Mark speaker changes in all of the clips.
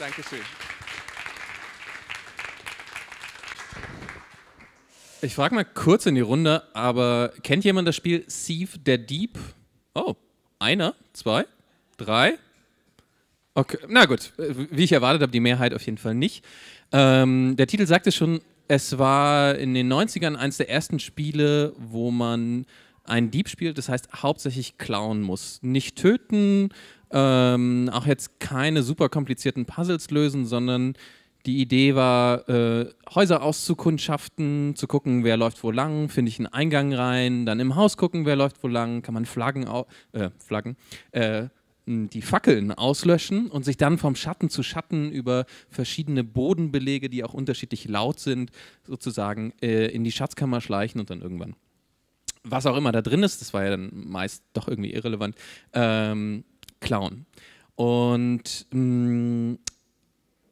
Speaker 1: Dankeschön. Ich frage mal kurz in die Runde, aber kennt jemand das Spiel Sieve der Dieb? Oh, einer, zwei, drei. Okay, na gut, wie ich erwartet habe, die Mehrheit auf jeden Fall nicht. Ähm, der Titel sagte schon, es war in den 90ern eines der ersten Spiele, wo man ein Dieb spielt, das heißt hauptsächlich klauen muss. Nicht töten, ähm, auch jetzt keine super komplizierten Puzzles lösen, sondern die Idee war, äh, Häuser auszukundschaften, zu gucken, wer läuft wo lang, finde ich einen Eingang rein, dann im Haus gucken, wer läuft wo lang, kann man Flaggen, äh, Flaggen, äh, die Fackeln auslöschen und sich dann vom Schatten zu Schatten über verschiedene Bodenbelege, die auch unterschiedlich laut sind, sozusagen äh, in die Schatzkammer schleichen und dann irgendwann was auch immer da drin ist, das war ja dann meist doch irgendwie irrelevant, ähm, klauen. Und mh, mm,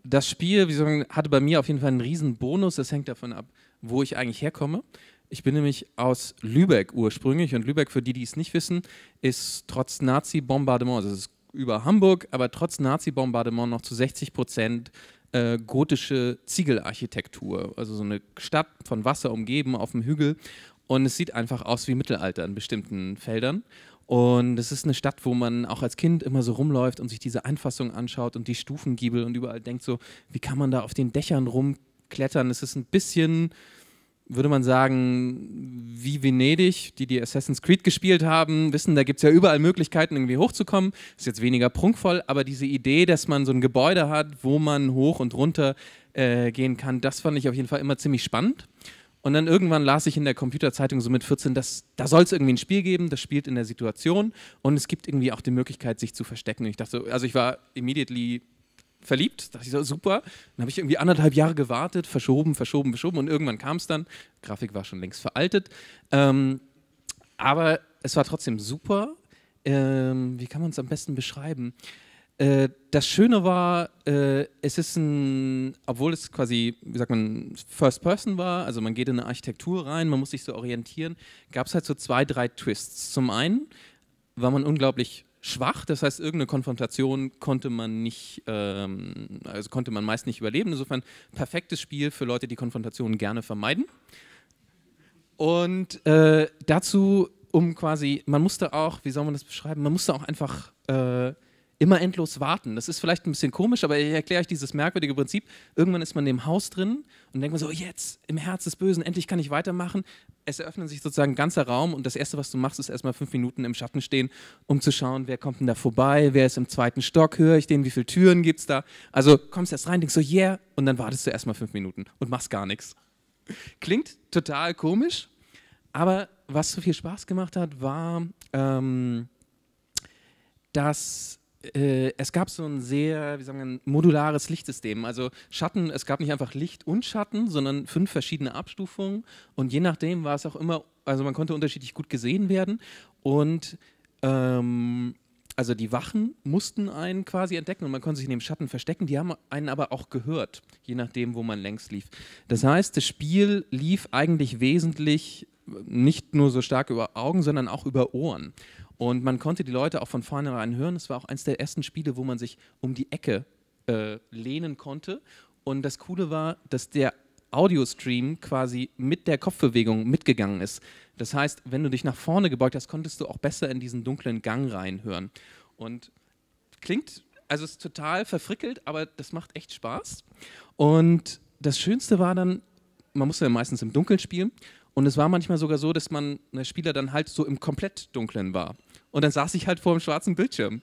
Speaker 1: das Spiel, wie sagen, hatte bei mir auf jeden Fall einen riesen Bonus, das hängt davon ab, wo ich eigentlich herkomme. Ich bin nämlich aus Lübeck ursprünglich und Lübeck, für die, die es nicht wissen, ist trotz Nazi-Bombardement, also es ist über Hamburg, aber trotz Nazi-Bombardement noch zu 60 Prozent äh, gotische Ziegelarchitektur. Also so eine Stadt von Wasser umgeben auf dem Hügel. Und es sieht einfach aus wie Mittelalter in bestimmten Feldern. Und es ist eine Stadt, wo man auch als Kind immer so rumläuft und sich diese Einfassung anschaut und die Stufengiebel und überall denkt so, wie kann man da auf den Dächern rumklettern? Es ist ein bisschen, würde man sagen, wie Venedig, die die Assassin's Creed gespielt haben, wissen, da gibt es ja überall Möglichkeiten, irgendwie hochzukommen. Ist jetzt weniger prunkvoll, aber diese Idee, dass man so ein Gebäude hat, wo man hoch und runter äh, gehen kann, das fand ich auf jeden Fall immer ziemlich spannend. Und dann irgendwann las ich in der Computerzeitung so mit 14, dass da soll es irgendwie ein Spiel geben, das spielt in der Situation und es gibt irgendwie auch die Möglichkeit, sich zu verstecken. Und ich dachte, also ich war immediately verliebt, dachte ich so, super. Dann habe ich irgendwie anderthalb Jahre gewartet, verschoben, verschoben, verschoben und irgendwann kam es dann. Grafik war schon längst veraltet. Ähm, aber es war trotzdem super. Ähm, wie kann man es am besten beschreiben? Äh, das Schöne war, äh, es ist ein, obwohl es quasi, wie sagt man, First Person war, also man geht in eine Architektur rein, man muss sich so orientieren, gab es halt so zwei, drei Twists. Zum einen war man unglaublich schwach, das heißt, irgendeine Konfrontation konnte man nicht, ähm, also konnte man meist nicht überleben. Insofern perfektes Spiel für Leute, die Konfrontationen gerne vermeiden. Und äh, dazu, um quasi, man musste auch, wie soll man das beschreiben, man musste auch einfach äh, immer endlos warten. Das ist vielleicht ein bisschen komisch, aber ich erkläre euch dieses merkwürdige Prinzip. Irgendwann ist man in dem Haus drin und denkt man so, oh, jetzt im Herz des Bösen, endlich kann ich weitermachen. Es eröffnet sich sozusagen ein ganzer Raum und das Erste, was du machst, ist erstmal fünf Minuten im Schatten stehen, um zu schauen, wer kommt denn da vorbei, wer ist im zweiten Stock, höre ich den, wie viele Türen gibt es da. Also kommst erst rein, denkst so, yeah, und dann wartest du erstmal fünf Minuten und machst gar nichts. Klingt total komisch, aber was so viel Spaß gemacht hat, war, ähm, dass äh, es gab so ein sehr, wie sagen wir, modulares Lichtsystem. Also Schatten, es gab nicht einfach Licht und Schatten, sondern fünf verschiedene Abstufungen. Und je nachdem war es auch immer, also man konnte unterschiedlich gut gesehen werden. Und ähm, also die Wachen mussten einen quasi entdecken und man konnte sich in dem Schatten verstecken. Die haben einen aber auch gehört, je nachdem, wo man längs lief. Das heißt, das Spiel lief eigentlich wesentlich nicht nur so stark über Augen, sondern auch über Ohren. Und man konnte die Leute auch von vornherein hören. Es war auch eines der ersten Spiele, wo man sich um die Ecke äh, lehnen konnte. Und das Coole war, dass der Audio-Stream quasi mit der Kopfbewegung mitgegangen ist. Das heißt, wenn du dich nach vorne gebeugt hast, konntest du auch besser in diesen dunklen Gang reinhören. Und klingt, also ist total verfrickelt, aber das macht echt Spaß. Und das Schönste war dann, man musste ja meistens im Dunkeln spielen. Und es war manchmal sogar so, dass man, der ne, Spieler dann halt so im komplett Dunklen war. Und dann saß ich halt vor dem schwarzen Bildschirm.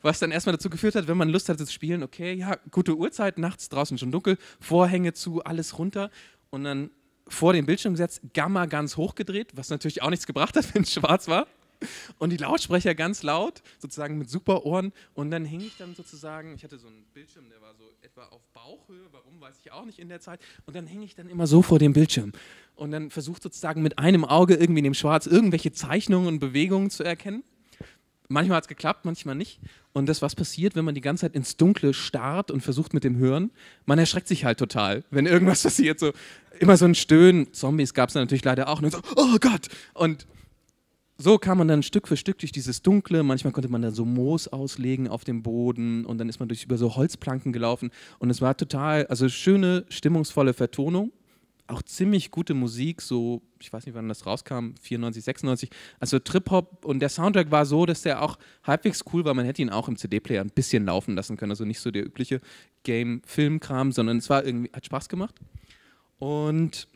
Speaker 1: Was dann erstmal dazu geführt hat, wenn man Lust hatte zu spielen, okay, ja, gute Uhrzeit, nachts draußen schon dunkel, Vorhänge zu, alles runter. Und dann vor den Bildschirm gesetzt, Gamma ganz hoch gedreht, was natürlich auch nichts gebracht hat, wenn es schwarz war. Und die Lautsprecher ganz laut, sozusagen mit super Ohren. Und dann hing ich dann sozusagen, ich hatte so einen Bildschirm, der war so etwa auf Bauchhöhe, warum weiß ich auch nicht in der Zeit. Und dann hing ich dann immer so vor dem Bildschirm. Und dann versucht sozusagen mit einem Auge irgendwie in dem Schwarz irgendwelche Zeichnungen und Bewegungen zu erkennen manchmal hat es geklappt, manchmal nicht. Und das, was passiert, wenn man die ganze Zeit ins Dunkle starrt und versucht mit dem Hören, man erschreckt sich halt total, wenn irgendwas passiert. So, immer so ein Stöhnen. Zombies gab es natürlich leider auch. Und so, oh Gott! Und so kam man dann Stück für Stück durch dieses Dunkle. Manchmal konnte man dann so Moos auslegen auf dem Boden und dann ist man durch über so Holzplanken gelaufen. Und es war total, also schöne, stimmungsvolle Vertonung auch ziemlich gute Musik, so, ich weiß nicht, wann das rauskam, 94, 96. Also Trip-Hop und der Soundtrack war so, dass der auch halbwegs cool war. Man hätte ihn auch im CD-Player ein bisschen laufen lassen können. Also nicht so der übliche Game-Film-Kram, sondern es war irgendwie, hat Spaß gemacht. Und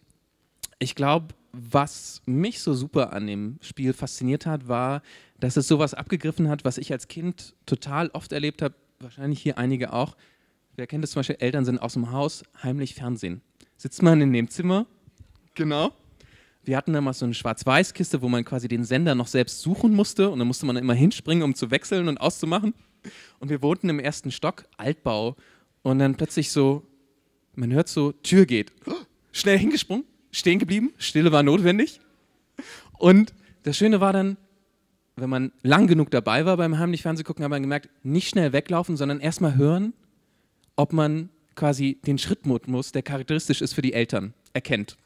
Speaker 1: ich glaube, was mich so super an dem Spiel fasziniert hat, war, dass es sowas abgegriffen hat, was ich als Kind total oft erlebt habe, wahrscheinlich hier einige auch. Wer kennt das zum Beispiel? Eltern sind aus dem Haus, heimlich Fernsehen sitzt man in dem Zimmer. Genau. Wir hatten damals so eine Schwarz-Weiß-Kiste, wo man quasi den Sender noch selbst suchen musste. Und dann musste man immer hinspringen, um zu wechseln und auszumachen. Und wir wohnten im ersten Stock, Altbau. Und dann plötzlich so, man hört so, Tür geht. Schnell hingesprungen, stehen geblieben, Stille war notwendig. Und das Schöne war dann, wenn man lang genug dabei war beim heimlich Fernsehgucken, hat man gemerkt, nicht schnell weglaufen, sondern erstmal hören, ob man quasi den Schrittmodus, der charakteristisch ist für die Eltern, erkennt.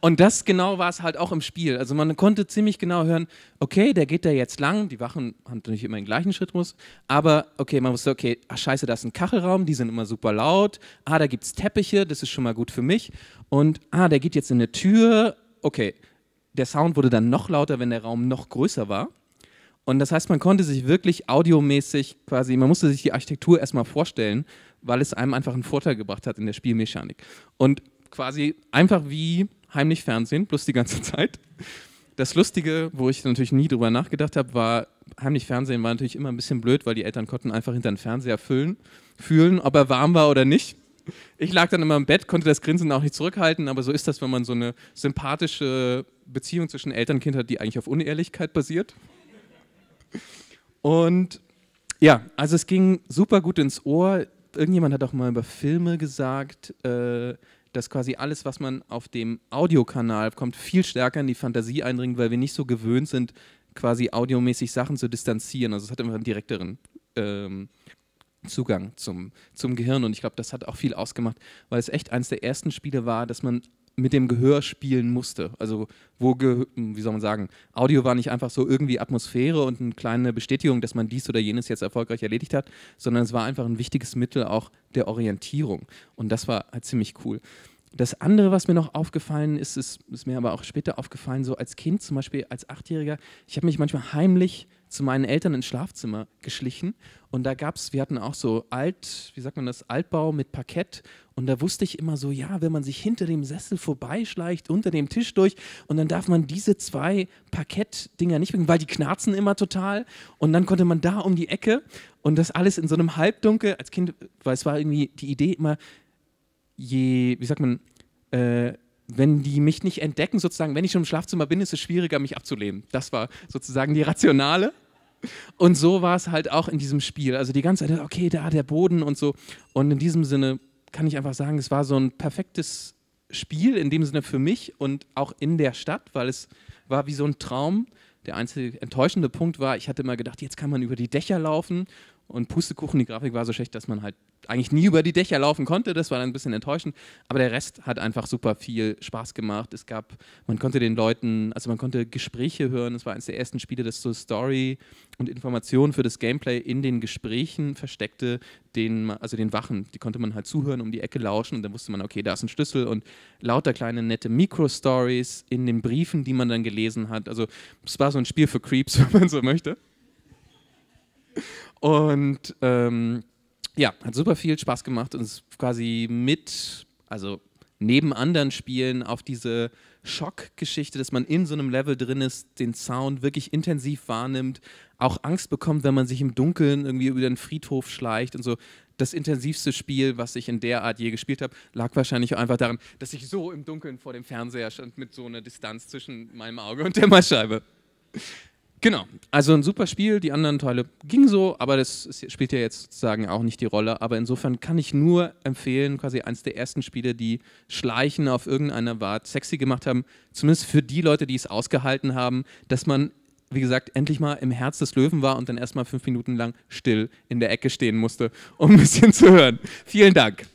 Speaker 1: Und das genau war es halt auch im Spiel. Also man konnte ziemlich genau hören, okay, der geht da jetzt lang, die Wachen haben natürlich immer den gleichen Schrittmus, aber okay, man wusste, okay, ach scheiße, da ist ein Kachelraum, die sind immer super laut, ah, da gibt es Teppiche, das ist schon mal gut für mich und ah, der geht jetzt in eine Tür, okay, der Sound wurde dann noch lauter, wenn der Raum noch größer war und das heißt, man konnte sich wirklich audiomäßig quasi, man musste sich die Architektur erstmal vorstellen, weil es einem einfach einen Vorteil gebracht hat in der Spielmechanik. Und quasi einfach wie heimlich Fernsehen, bloß die ganze Zeit. Das Lustige, wo ich natürlich nie drüber nachgedacht habe, war, heimlich Fernsehen war natürlich immer ein bisschen blöd, weil die Eltern konnten einfach hinter den Fernseher füllen, fühlen, ob er warm war oder nicht. Ich lag dann immer im Bett, konnte das Grinsen auch nicht zurückhalten, aber so ist das, wenn man so eine sympathische Beziehung zwischen Eltern und Kind hat, die eigentlich auf Unehrlichkeit basiert. Und ja, also es ging super gut ins Ohr. Irgendjemand hat auch mal über Filme gesagt, äh, dass quasi alles, was man auf dem Audiokanal kommt, viel stärker in die Fantasie eindringt, weil wir nicht so gewöhnt sind, quasi audiomäßig Sachen zu distanzieren. Also es hat immer einen direkteren ähm, Zugang zum, zum Gehirn und ich glaube, das hat auch viel ausgemacht, weil es echt eines der ersten Spiele war, dass man mit dem Gehör spielen musste. Also wo, wie soll man sagen, Audio war nicht einfach so irgendwie Atmosphäre und eine kleine Bestätigung, dass man dies oder jenes jetzt erfolgreich erledigt hat, sondern es war einfach ein wichtiges Mittel auch der Orientierung. Und das war halt ziemlich cool. Das andere, was mir noch aufgefallen ist, ist, ist mir aber auch später aufgefallen, so als Kind zum Beispiel, als Achtjähriger, ich habe mich manchmal heimlich zu meinen Eltern ins Schlafzimmer geschlichen und da gab es, wir hatten auch so alt, wie sagt man das, Altbau mit Parkett und da wusste ich immer so, ja, wenn man sich hinter dem Sessel vorbeischleicht, unter dem Tisch durch und dann darf man diese zwei Parkettdinger nicht bringen, weil die knarzen immer total und dann konnte man da um die Ecke und das alles in so einem Halbdunkel als Kind, weil es war irgendwie die Idee immer, je, wie sagt man, äh, wenn die mich nicht entdecken, sozusagen, wenn ich schon im Schlafzimmer bin, ist es schwieriger, mich abzulehnen. Das war sozusagen die rationale. Und so war es halt auch in diesem Spiel. Also die ganze Zeit, okay, da der Boden und so. Und in diesem Sinne kann ich einfach sagen, es war so ein perfektes Spiel, in dem Sinne für mich und auch in der Stadt, weil es war wie so ein Traum. Der einzige enttäuschende Punkt war, ich hatte immer gedacht, jetzt kann man über die Dächer laufen und Pustekuchen, die Grafik war so schlecht, dass man halt eigentlich nie über die Dächer laufen konnte. Das war dann ein bisschen enttäuschend. Aber der Rest hat einfach super viel Spaß gemacht. Es gab, man konnte den Leuten, also man konnte Gespräche hören. Es war eines der ersten Spiele, das so Story und Informationen für das Gameplay in den Gesprächen versteckte, den, also den Wachen. Die konnte man halt zuhören, um die Ecke lauschen und dann wusste man, okay, da ist ein Schlüssel und lauter kleine nette Mikro-Stories in den Briefen, die man dann gelesen hat. Also es war so ein Spiel für Creeps, wenn man so möchte. Und ähm, ja, hat super viel Spaß gemacht und ist quasi mit, also neben anderen Spielen auf diese Schockgeschichte, dass man in so einem Level drin ist, den Sound wirklich intensiv wahrnimmt, auch Angst bekommt, wenn man sich im Dunkeln irgendwie über den Friedhof schleicht und so. Das intensivste Spiel, was ich in der Art je gespielt habe, lag wahrscheinlich auch einfach daran, dass ich so im Dunkeln vor dem Fernseher stand mit so einer Distanz zwischen meinem Auge und der Mascheibe. Genau, also ein super Spiel, die anderen Teile gingen so, aber das spielt ja jetzt sozusagen auch nicht die Rolle. Aber insofern kann ich nur empfehlen, quasi eines der ersten Spiele, die Schleichen auf irgendeiner Art sexy gemacht haben, zumindest für die Leute, die es ausgehalten haben, dass man, wie gesagt, endlich mal im Herz des Löwen war und dann erstmal fünf Minuten lang still in der Ecke stehen musste, um ein bisschen zu hören. Vielen Dank.